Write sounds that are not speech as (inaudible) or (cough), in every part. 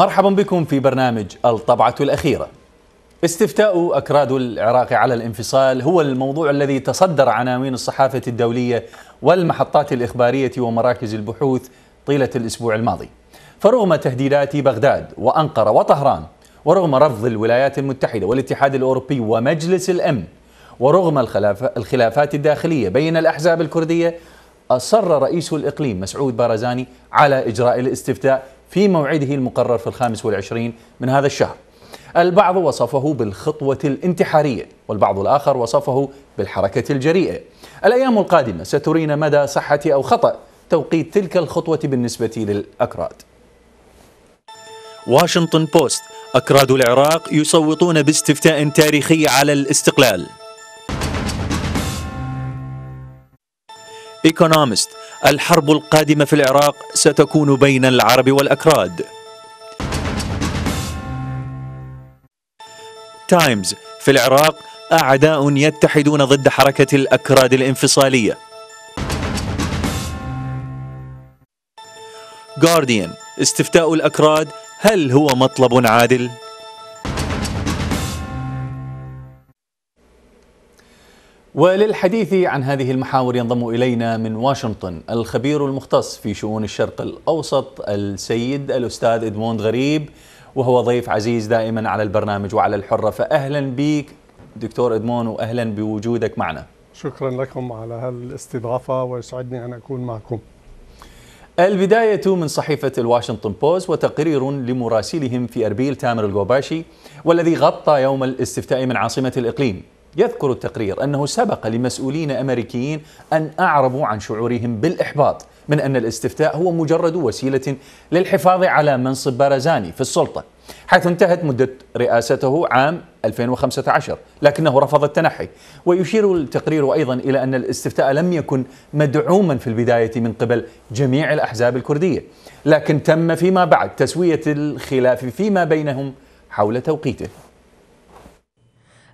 مرحبا بكم في برنامج الطبعة الأخيرة استفتاء أكراد العراق على الانفصال هو الموضوع الذي تصدر عناوين الصحافة الدولية والمحطات الإخبارية ومراكز البحوث طيلة الأسبوع الماضي فرغم تهديدات بغداد وأنقرة وطهران ورغم رفض الولايات المتحدة والاتحاد الأوروبي ومجلس الأمن ورغم الخلافات الداخلية بين الأحزاب الكردية أصر رئيس الإقليم مسعود بارزاني على إجراء الاستفتاء في موعده المقرر في الخامس والعشرين من هذا الشهر البعض وصفه بالخطوة الانتحارية والبعض الآخر وصفه بالحركة الجريئة الأيام القادمة سترينا مدى صحة أو خطأ توقيت تلك الخطوة بالنسبة للأكراد واشنطن بوست أكراد العراق يصوتون باستفتاء تاريخي على الاستقلال ايكونومست الحرب القادمة في العراق ستكون بين العرب والأكراد تايمز في العراق أعداء يتحدون ضد حركة الأكراد الانفصالية جارديان استفتاء الأكراد هل هو مطلب عادل؟ وللحديث عن هذه المحاور ينضم إلينا من واشنطن الخبير المختص في شؤون الشرق الأوسط السيد الأستاذ إدموند غريب وهو ضيف عزيز دائما على البرنامج وعلى الحرة فأهلا بك دكتور إدمون وأهلا بوجودك معنا شكرا لكم على هالاستضافة ويسعدني أن أكون معكم البداية من صحيفة الواشنطن بوست وتقرير لمراسلهم في أربيل تامر القوباشي والذي غطى يوم الاستفتاء من عاصمة الإقليم يذكر التقرير أنه سبق لمسؤولين أمريكيين أن أعربوا عن شعورهم بالإحباط من أن الاستفتاء هو مجرد وسيلة للحفاظ على منصب بارزاني في السلطة حيث انتهت مدة رئاسته عام 2015 لكنه رفض التنحي ويشير التقرير أيضا إلى أن الاستفتاء لم يكن مدعوما في البداية من قبل جميع الأحزاب الكردية لكن تم فيما بعد تسوية الخلاف فيما بينهم حول توقيته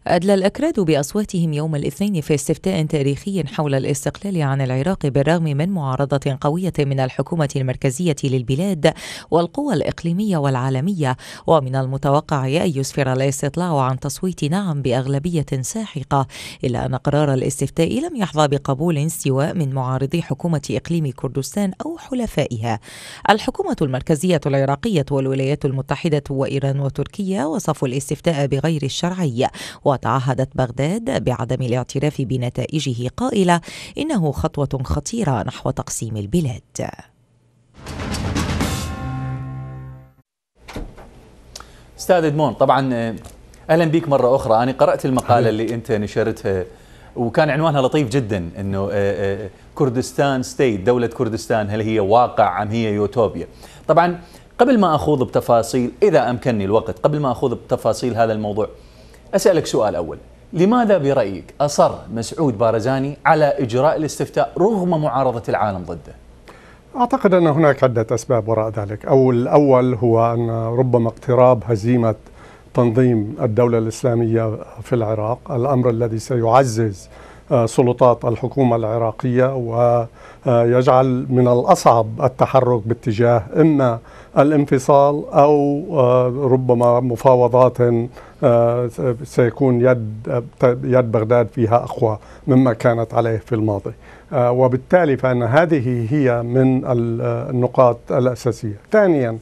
أدلى الأكراد بأصواتهم يوم الاثنين في استفتاء تاريخي حول الاستقلال عن العراق بالرغم من معارضة قوية من الحكومة المركزية للبلاد والقوى الإقليمية والعالمية ومن المتوقع أن يسفر الاستطلاع عن تصويت نعم بأغلبية ساحقة إلا أن قرار الاستفتاء لم يحظى بقبول سواء من معارضي حكومة إقليم كردستان أو حلفائها الحكومة المركزية العراقية والولايات المتحدة وإيران وتركيا وصفوا الاستفتاء بغير الشرعي و وتعهدت بغداد بعدم الاعتراف بنتائجه قائله انه خطوه خطيره نحو تقسيم البلاد استاذ ادمون طبعا آه، اهلا بك مره اخرى انا قرات المقاله اللي انت نشرتها وكان عنوانها لطيف جدا انه آه، آه، كردستان ستيت دوله كردستان هل هي واقع ام هي يوتوبيا طبعا قبل ما اخوض بتفاصيل اذا امكنني الوقت قبل ما اخوض بتفاصيل هذا الموضوع أسألك سؤال أول لماذا برأيك أصر مسعود بارزاني على إجراء الاستفتاء رغم معارضة العالم ضده؟ أعتقد أن هناك عدة أسباب وراء ذلك أو الأول هو أن ربما اقتراب هزيمة تنظيم الدولة الإسلامية في العراق الأمر الذي سيعزز آه، سلطات الحكومة العراقية ويجعل من الأصعب التحرك باتجاه إما الانفصال أو آه، ربما مفاوضات آه، سيكون يد يد بغداد فيها أقوى مما كانت عليه في الماضي وبالتالي فأن هذه هي من النقاط الأساسية ثانياً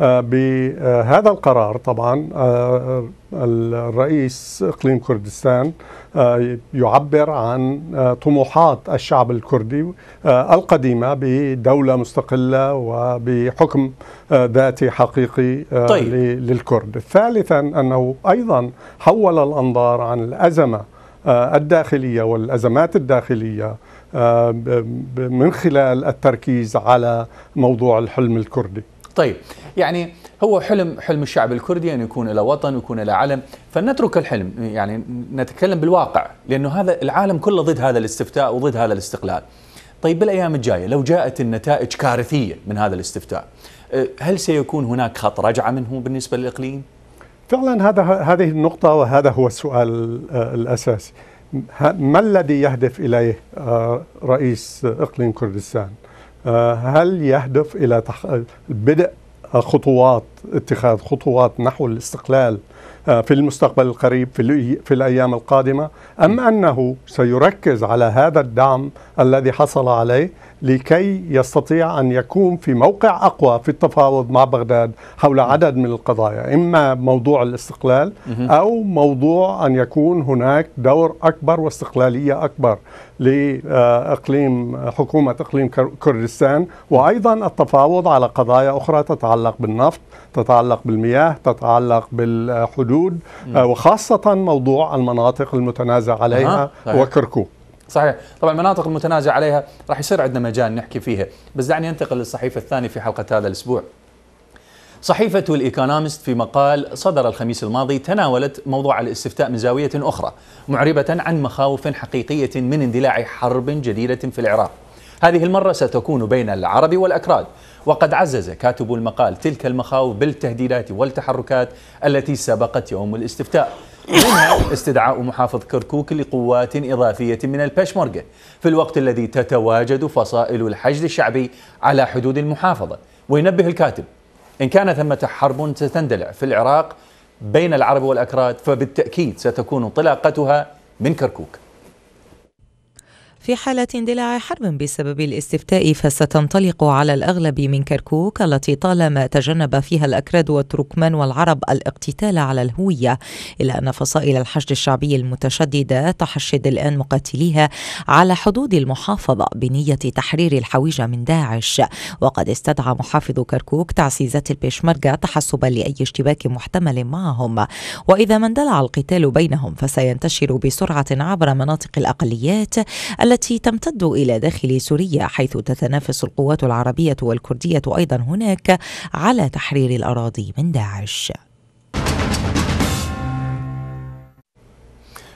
آه، بهذا القرار طبعا آه، آه، الرئيس اقليم كردستان يعبر عن طموحات الشعب الكردي القديمه بدوله مستقله وبحكم ذاتي حقيقي طيب. للكرد. ثالثا انه ايضا حول الانظار عن الازمه الداخليه والازمات الداخليه من خلال التركيز على موضوع الحلم الكردي. طيب يعني هو حلم حلم الشعب الكردي ان يكون له وطن ويكون له علم فنترك الحلم يعني نتكلم بالواقع لانه هذا العالم كله ضد هذا الاستفتاء وضد هذا الاستقلال طيب بالايام الجايه لو جاءت النتائج كارثيه من هذا الاستفتاء أه، هل سيكون هناك خط رجعه منه بالنسبه للاقليم فعلا هذا هذه النقطه وهذا هو السؤال أه، الاساسي ما الذي يهدف اليه أه، رئيس اقليم كردستان هل يهدف إلى تح... بدء خطوات اتخاذ خطوات نحو الاستقلال آه، في المستقبل القريب في, في الأيام القادمة أم أنه سيركز على هذا الدعم الذي حصل عليه لكي يستطيع أن يكون في موقع أقوى في التفاوض مع بغداد حول عدد من القضايا إما موضوع الاستقلال أو موضوع أن يكون هناك دور أكبر واستقلالية أكبر لإقليم حكومة إقليم كردستان وأيضا التفاوض على قضايا أخرى تتعلق بالنفط تتعلق بالمياه تتعلق بالحدود آه، وخاصة موضوع المناطق المتنازع عليها وكركوك صحيح طبعا المناطق المتنازع عليها راح يصير عندنا مجال نحكي فيها بس دعني انتقل للصحيفة الثانية في حلقة هذا الأسبوع صحيفة الإيكونومست في مقال صدر الخميس الماضي تناولت موضوع الاستفتاء من زاوية أخرى معربة عن مخاوف حقيقية من اندلاع حرب جديدة في العراق هذه المرة ستكون بين العرب والأكراد وقد عزز كاتب المقال تلك المخاوف بالتهديدات والتحركات التي سبقت يوم الاستفتاء منها استدعاء محافظ كركوك لقوات إضافية من البشمركة في الوقت الذي تتواجد فصائل الحشد الشعبي على حدود المحافظة وينبه الكاتب إن كان ثمة حرب ستندلع في العراق بين العرب والأكراد فبالتأكيد ستكون انطلاقتها من كركوك في حالة اندلاع حرب بسبب الاستفتاء فستنطلق على الأغلب من كركوك التي طالما تجنب فيها الأكراد والتركمان والعرب الاقتتال على الهوية إلا أن فصائل الحشد الشعبي المتشددة تحشد الآن مقاتليها على حدود المحافظة بنية تحرير الحويجة من داعش وقد استدعى محافظ كركوك تعزيزات البيشمركة تحسبا لأي اشتباك محتمل معهم وإذا ما اندلع القتال بينهم فسينتشر بسرعة عبر مناطق الأقليات التي التي تمتد إلى داخل سوريا حيث تتنافس القوات العربية والكردية أيضا هناك على تحرير الأراضي من داعش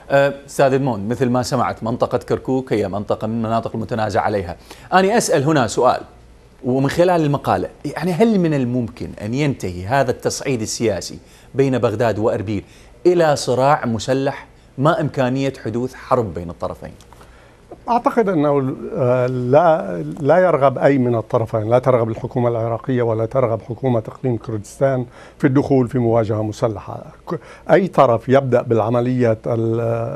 استاذ أه، المون مثل ما سمعت منطقه كركوك هي منطقه من المناطق المتنازع عليها انا اسال هنا سؤال ومن خلال المقاله يعني هل من الممكن ان ينتهي هذا التصعيد السياسي بين بغداد واربيل الى صراع مسلح ما امكانيه حدوث حرب بين الطرفين اعتقد انه لا لا يرغب اي من الطرفين، لا ترغب الحكومه العراقيه ولا ترغب حكومه اقليم كردستان في الدخول في مواجهه مسلحه. اي طرف يبدا بالعمليه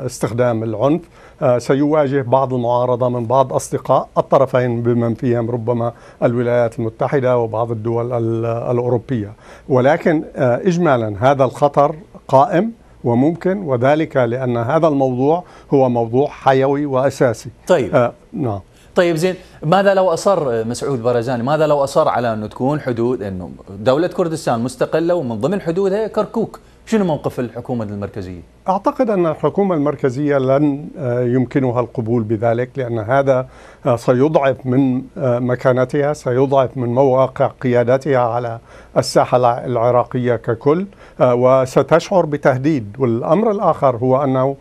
استخدام العنف آه، سيواجه بعض المعارضه من بعض اصدقاء الطرفين بمن فيهم ربما الولايات المتحده وبعض الدول الاوروبيه، ولكن آه، اجمالا هذا الخطر قائم وممكن وذلك لأن هذا الموضوع هو موضوع حيوي وأساسي طيب آه نعم طيب زين ماذا لو اصر مسعود برزاني ماذا لو اصر على انه تكون حدود انه دوله كردستان مستقله ومن ضمن حدودها كركوك شنو موقف الحكومه المركزيه أعتقد أن الحكومة المركزية لن آه، يمكنها القبول بذلك لأن هذا آه، سيضعف من آه، مكانتها سيضعف من مواقع قيادتها على الساحة العراقية ككل وستشعر بتهديد والأمر الآخر هو أنه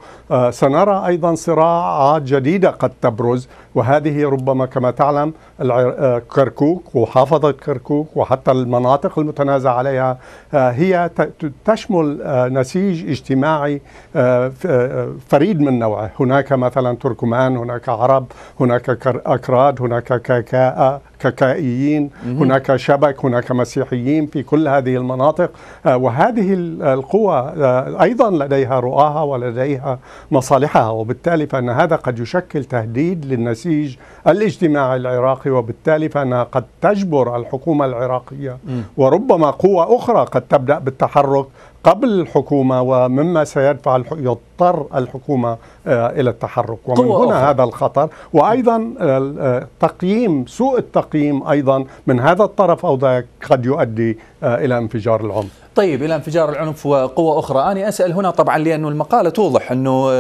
سنرى أيضا صراعات جديدة قد تبرز وهذه ربما كما تعلم كركوك وحافظة كركوك وحتى المناطق المتنازع عليها هي تشمل نسيج اجتماعي آه، آه، فريد من نوعه هناك مثلا تركمان هناك عرب هناك أكراد هناك كاكاء ككائيين هناك شبك هناك مسيحيين في كل هذه المناطق آه، وهذه القوى أيضا لديها رؤاها ولديها مصالحها وبالتالي فأن هذا قد يشكل تهديد للنسيج الاجتماعي العراقي وبالتالي فأنها قد تجبر الحكومة العراقية وربما قوى أخرى قد تبدأ بالتحرك قبل الحكومة ومما سيدفع يضطر الحكومة آه، إلى التحرك ومن هنا أخرى. هذا الخطر وأيضا آه، آه، تقييم سوء التقييم أيضا من هذا الطرف أو ذاك قد يؤدي إلى انفجار العنف طيب إلى انفجار العنف وقوة أخرى أنا أسأل هنا طبعا لأنه المقالة توضح أنه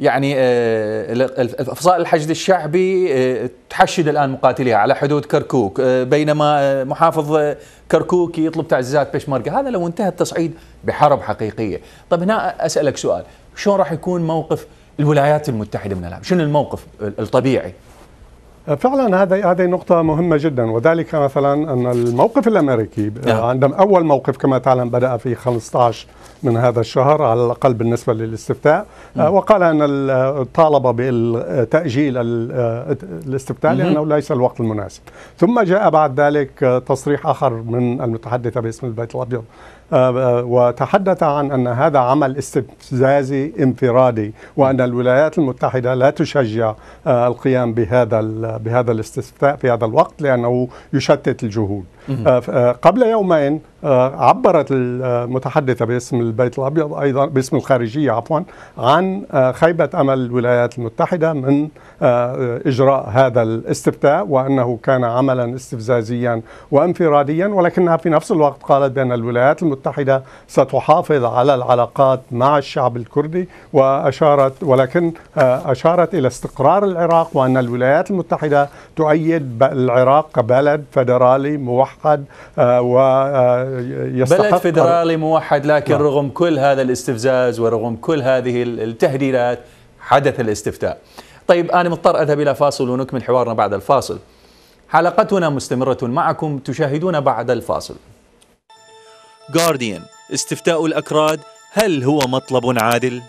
يعني آه، الفصائل الحشد الشعبي آه، تحشد الان مقاتليها على حدود كركوك آه، بينما محافظ كركوك يطلب تعزيزات بشمركه هذا لو انتهى التصعيد بحرب حقيقيه طب هنا اسالك سؤال شلون راح يكون موقف الولايات المتحده من الان شنو الموقف الطبيعي فعلا هذه هذه نقطة مهمة جدا وذلك مثلا أن الموقف الأمريكي نعم. عندما أول موقف كما تعلم بدأ في 15 من هذا الشهر على الأقل بالنسبة للاستفتاء م. آه، وقال أن الطالب بتأجيل آه، الاستفتاء لأنه ليس الوقت المناسب ثم جاء بعد ذلك آه، تصريح آخر من المتحدثة باسم البيت الأبيض آه، آه، وتحدث عن أن هذا عمل استفزازي انفرادي وأن الولايات المتحدة لا تشجع آه، القيام بهذا بهذا الاستفتاء في هذا الوقت لأنه يشتت الجهود قبل يومين عبرت المتحدثة باسم البيت الأبيض أيضا باسم الخارجية عفوا عن خيبة أمل الولايات المتحدة من إجراء هذا الاستفتاء وأنه كان عملا استفزازيا وانفراديا ولكنها في نفس الوقت قالت بأن الولايات المتحدة المتحدة ستحافظ على العلاقات مع الشعب الكردي وأشارت ولكن آه، أشارت إلى استقرار العراق وأن الولايات المتحدة تؤيد العراق كبلد فدرالي موحد آه، ويستحق آه، بلد فدرالي موحد لكن لا. نعم. رغم كل هذا الاستفزاز ورغم كل هذه التهديدات حدث الاستفتاء طيب أنا مضطر أذهب إلى فاصل ونكمل حوارنا بعد الفاصل حلقتنا مستمرة معكم تشاهدون بعد الفاصل جارديان استفتاء الأكراد هل هو مطلب عادل؟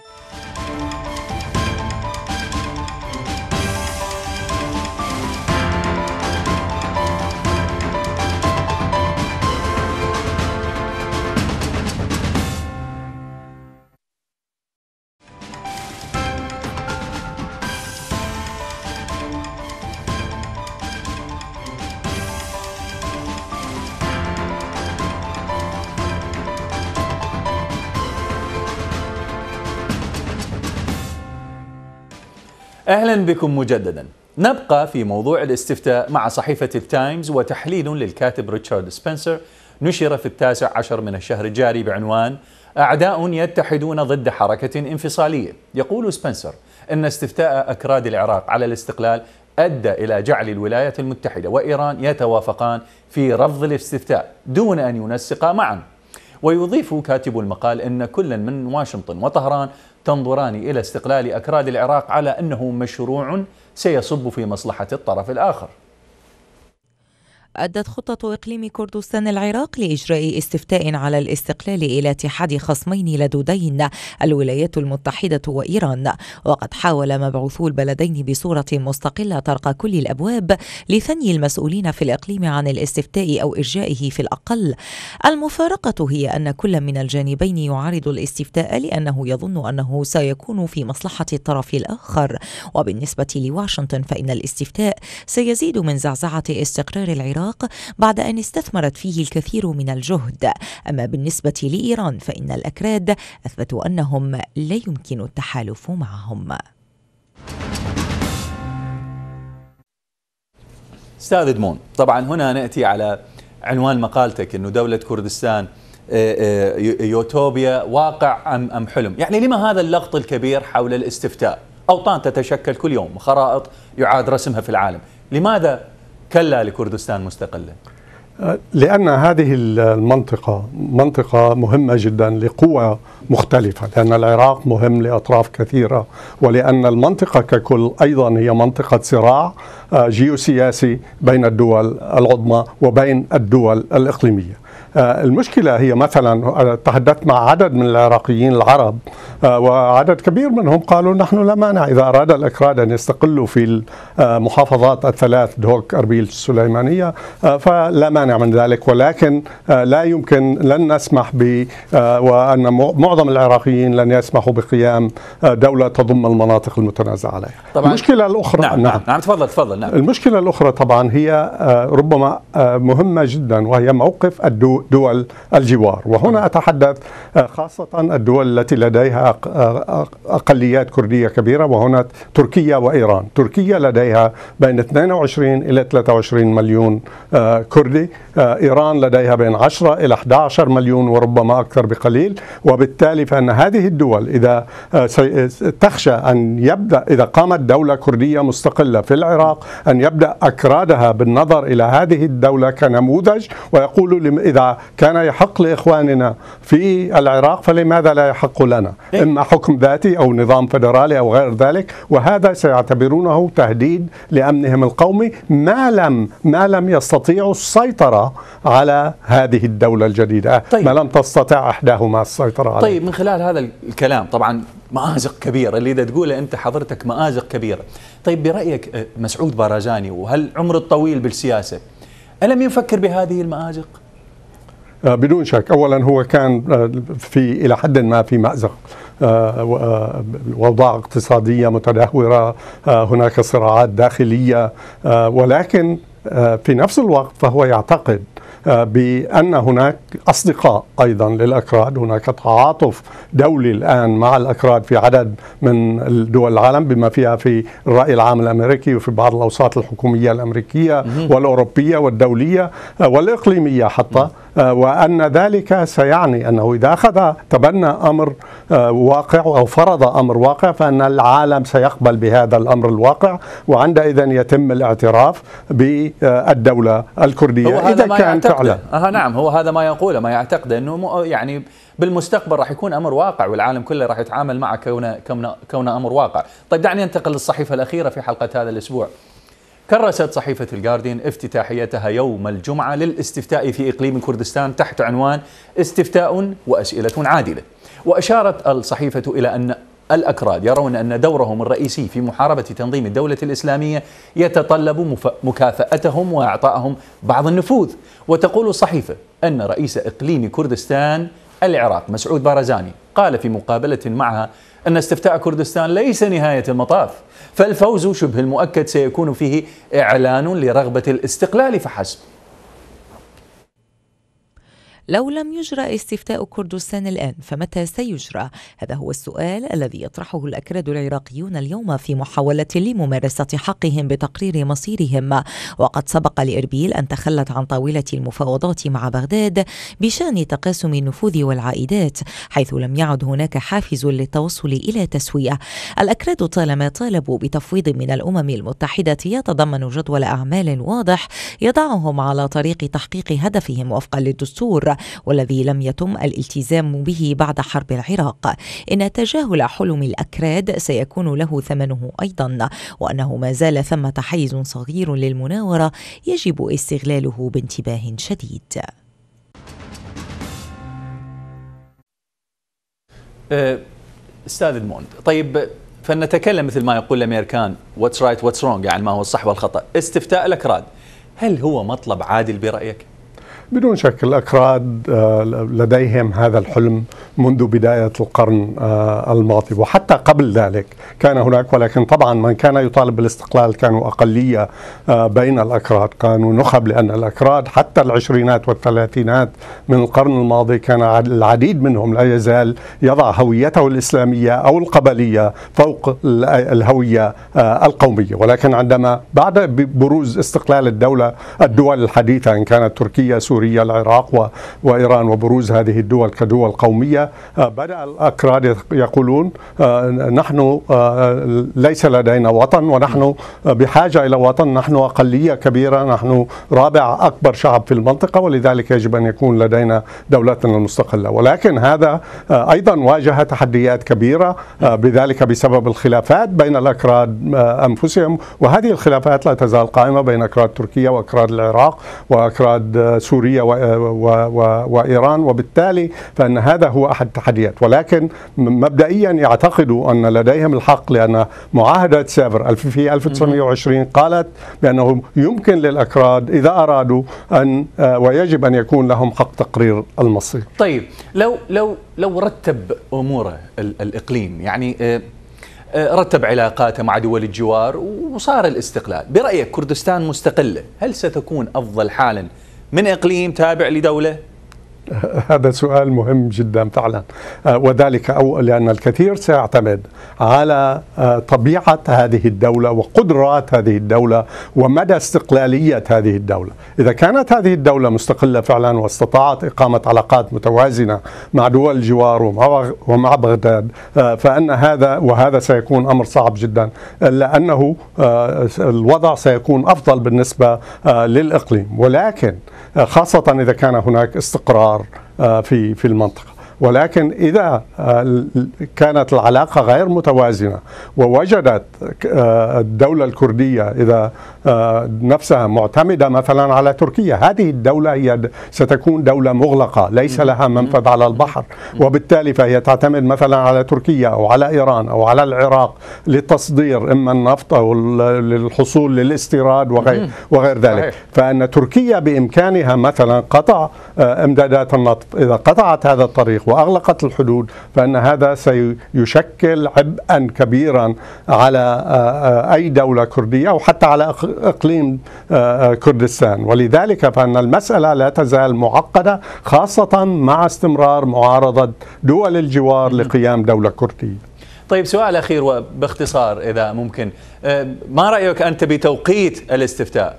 اهلا بكم مجددا نبقى في موضوع الاستفتاء مع صحيفه التايمز وتحليل للكاتب ريتشارد سبنسر نشر في التاسع عشر من الشهر الجاري بعنوان اعداء يتحدون ضد حركه انفصاليه يقول سبنسر ان استفتاء اكراد العراق على الاستقلال ادى الى جعل الولايات المتحده وايران يتوافقان في رفض الاستفتاء دون ان ينسقا معا ويضيف كاتب المقال ان كلا من واشنطن وطهران تنظران إلى استقلال أكراد العراق على أنه مشروع سيصب في مصلحة الطرف الآخر أدت خطة إقليم كردستان العراق لإجراء استفتاء على الاستقلال إلى اتحاد خصمين لدودين الولايات المتحدة وإيران وقد حاول مبعوثو البلدين بصورة مستقلة طرق كل الأبواب لثني المسؤولين في الإقليم عن الاستفتاء أو إرجائه في الأقل المفارقة هي أن كل من الجانبين يعارض الاستفتاء لأنه يظن أنه سيكون في مصلحة الطرف الآخر وبالنسبة لواشنطن فإن الاستفتاء سيزيد من زعزعة استقرار العراق العراق بعد أن استثمرت فيه الكثير من الجهد أما بالنسبة لإيران فإن الأكراد أثبتوا أنهم لا يمكن التحالف معهم استاذ دمون طبعا هنا ناتي على عنوان مقالتك انه دوله كردستان آه، آه، يوتوبيا واقع ام ام حلم يعني لما هذا اللغط الكبير حول الاستفتاء اوطان تتشكل كل يوم خرائط يعاد رسمها في العالم لماذا كلا لكردستان مستقلة أه، لأن هذه المنطقة منطقة مهمة جدا لقوى مختلفة لأن العراق مهم لأطراف كثيرة ولأن المنطقة ككل أيضا هي منطقة صراع أه، جيوسياسي بين الدول العظمى وبين الدول الإقليمية آه، المشكلة هي مثلا آه، تحدثت مع عدد من العراقيين العرب آه، وعدد كبير منهم قالوا نحن لا مانع إذا أراد الأكراد أن يستقلوا في المحافظات الثلاث دهوك أربيل السليمانية فلا مانع من ذلك ولكن لا يمكن لن نسمح ب وأن معظم العراقيين لن يسمحوا بقيام دولة تضم المناطق المتنازع عليها طبعا المشكلة الأخرى نعم نعم, نعم تفضل تفضل نعم المشكلة الأخرى طبعا هي ربما مهمة جدا وهي موقف الدول دول الجوار وهنا أتحدث آه، خاصة الدول التي لديها آه، أقليات كردية كبيرة وهنا تركيا وإيران تركيا لديها بين 22 إلى 23 مليون آه، كردي إيران لديها بين 10 إلى 11 مليون وربما أكثر بقليل وبالتالي فأن هذه الدول إذا تخشى أن يبدأ إذا قامت دولة كردية مستقلة في العراق أن يبدأ أكرادها بالنظر إلى هذه الدولة كنموذج ويقول إذا كان يحق لإخواننا في العراق فلماذا لا يحق لنا إيه. إما حكم ذاتي أو نظام فدرالي أو غير ذلك وهذا سيعتبرونه تهديد لأمنهم القومي ما لم ما لم يستطيعوا السيطرة على هذه الدولة الجديدة طيب. ما لم تستطع إحداهما السيطرة عليه طيب من خلال هذا الكلام طبعا مآزق كبيرة اللي إذا تقوله أنت حضرتك مآزق كبيرة طيب برأيك آه، مسعود باراجاني وهل عمر الطويل بالسياسة ألم يفكر بهذه المآزق؟ آه، بدون شك اولا هو كان آه، في الى حد ما في مازق آه، وضع اقتصاديه متدهوره هناك صراعات داخليه ولكن في نفس الوقت فهو يعتقد بأن هناك أصدقاء أيضا للأكراد هناك تعاطف دولي الآن مع الأكراد في عدد من دول العالم بما فيها في الرأي العام الأمريكي وفي بعض الأوساط الحكومية الأمريكية والأوروبية والدولية والإقليمية حتى آه، وأن ذلك سيعني أنه إذا أخذ تبنى أمر آه، واقع أو فرض أمر واقع فأن العالم سيقبل بهذا الأمر الواقع وعندئذ يتم الاعتراف بالدولة الكردية هو إذا كان فعلا آه نعم هو هذا ما يقوله ما يعتقده أنه يعني بالمستقبل راح يكون امر واقع والعالم كله راح يتعامل معه كونه كونه كونه امر واقع. طيب دعني انتقل للصحيفه الاخيره في حلقه هذا الاسبوع. كرست صحيفة الجارديان افتتاحيتها يوم الجمعة للاستفتاء في إقليم كردستان تحت عنوان استفتاء وأسئلة عادلة وأشارت الصحيفة إلى أن الأكراد يرون أن دورهم الرئيسي في محاربة تنظيم الدولة الإسلامية يتطلب مكافأتهم وإعطائهم بعض النفوذ وتقول الصحيفة أن رئيس إقليم كردستان العراق مسعود بارزاني قال في مقابلة معها أن استفتاء كردستان ليس نهاية المطاف فالفوز شبه المؤكد سيكون فيه إعلان لرغبة الاستقلال فحسب لو لم يجرى استفتاء كردستان الآن فمتى سيجرى؟ هذا هو السؤال الذي يطرحه الأكراد العراقيون اليوم في محاولة لممارسة حقهم بتقرير مصيرهم وقد سبق لإربيل أن تخلت عن طاولة المفاوضات مع بغداد بشأن تقاسم النفوذ والعائدات حيث لم يعد هناك حافز للتوصل إلى تسوية الأكراد طالما طالبوا بتفويض من الأمم المتحدة يتضمن جدول أعمال واضح يضعهم على طريق تحقيق هدفهم وفقا للدستور والذي لم يتم الالتزام به بعد حرب العراق إن تجاهل حلم الأكراد سيكون له ثمنه أيضا وأنه ما زال ثمة حيز صغير للمناورة يجب استغلاله بانتباه شديد أه، استاذ الموند طيب فلنتكلم مثل ما يقول الامريكان واتس رايت واتس رونج يعني ما هو الصح والخطا استفتاء الاكراد هل هو مطلب عادل برايك بدون شك الأكراد آه، لديهم هذا الحلم منذ بداية القرن آه، الماضي وحتى قبل ذلك كان هناك ولكن طبعا من كان يطالب بالاستقلال كانوا أقلية آه، بين الأكراد كانوا نخب لأن الأكراد حتى العشرينات والثلاثينات من القرن الماضي كان العديد منهم لا يزال يضع هويته الإسلامية أو القبلية فوق الهوية القومية ولكن عندما بعد بروز استقلال الدولة الدول الحديثة إن كانت تركيا سوريا سوريا العراق وإيران وبروز هذه الدول كدول قومية آه، بدأ الأكراد يقولون آه، نحن آه، ليس لدينا وطن ونحن بحاجة إلى وطن نحن أقلية كبيرة نحن رابع أكبر شعب في المنطقة ولذلك يجب أن يكون لدينا دولتنا المستقلة ولكن هذا أيضا واجه تحديات كبيرة بذلك بسبب الخلافات بين الأكراد أنفسهم وهذه الخلافات لا تزال قائمة بين أكراد تركيا وأكراد العراق وأكراد سوريا السورية وإيران وبالتالي فأن هذا هو أحد التحديات ولكن مبدئيا يعتقدوا أن لديهم الحق لأن معاهدة سافر في 1920 قالت بأنه يمكن للأكراد إذا أرادوا أن آه، ويجب أن يكون لهم حق تقرير المصير طيب لو لو لو رتب أموره الإقليم يعني آه، آه، رتب علاقاته مع دول الجوار وصار الاستقلال برأيك كردستان مستقلة هل ستكون أفضل حالا من إقليم تابع لدولة هذا سؤال مهم جدا فعلا آه، وذلك أو لأن الكثير سيعتمد على آه، طبيعة هذه الدولة وقدرات هذه الدولة ومدى استقلالية هذه الدولة إذا كانت هذه الدولة مستقلة فعلا واستطاعت إقامة علاقات متوازنة مع دول الجوار ومع بغداد آه، فأن هذا وهذا سيكون أمر صعب جدا لأنه الوضع سيكون أفضل بالنسبة للإقليم ولكن خاصة إذا كان هناك استقرار آه، في في المنطقه ولكن إذا آه، كانت العلاقة غير متوازنة ووجدت آه، الدولة الكردية إذا آه، نفسها معتمدة مثلا على تركيا هذه الدولة هي ستكون دولة مغلقة ليس لها منفذ على البحر وبالتالي فهي تعتمد مثلا على تركيا أو على إيران أو على العراق للتصدير إما النفط أو للحصول للاستيراد وغير, وغير ذلك فأن تركيا بإمكانها مثلا قطع إمدادات النفط إذا قطعت هذا الطريق واغلقت الحدود فان هذا سيشكل عبئا كبيرا على آه، آه، اي دوله كرديه او حتى على اقليم آه، كردستان ولذلك فان المساله لا تزال معقده خاصه مع استمرار معارضه دول الجوار لقيام دوله كرديه طيب سؤال اخير وباختصار اذا ممكن ما رايك انت بتوقيت الاستفتاء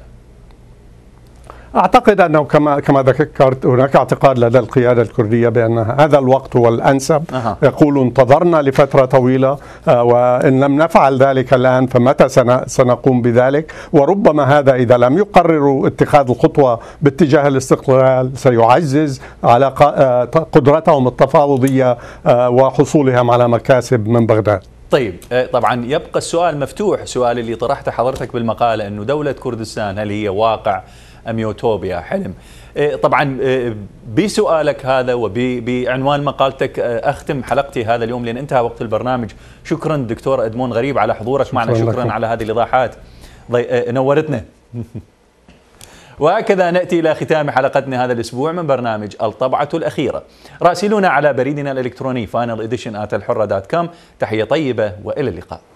أعتقد أنه كما كما ذكرت هناك اعتقاد لدى القيادة الكردية بأن هذا الوقت هو الأنسب أه. يقول انتظرنا لفترة طويلة آه، وإن لم نفعل ذلك الآن فمتى سنقوم بذلك وربما هذا إذا لم يقرروا اتخاذ الخطوة باتجاه الاستقلال سيعزز على آه، قدرتهم التفاوضية آه، وحصولهم على مكاسب من بغداد طيب طبعا يبقى السؤال مفتوح السؤال اللي طرحته حضرتك بالمقالة أنه دولة كردستان هل هي واقع اميوتوبيا حلم إيه، طبعا إيه، بسؤالك هذا وبعنوان مقالتك إيه، اختم حلقتي هذا اليوم لان انتهى وقت البرنامج شكرا دكتور ادمون غريب على حضورك معنا شكرا لكم. على هذه الايضاحات نورتنا (laughs) وهكذا ناتي الى ختام حلقتنا هذا الاسبوع من برنامج الطبعه الاخيره. راسلونا على بريدنا الالكتروني final edition at الحره دوت كوم تحيه طيبه والى اللقاء.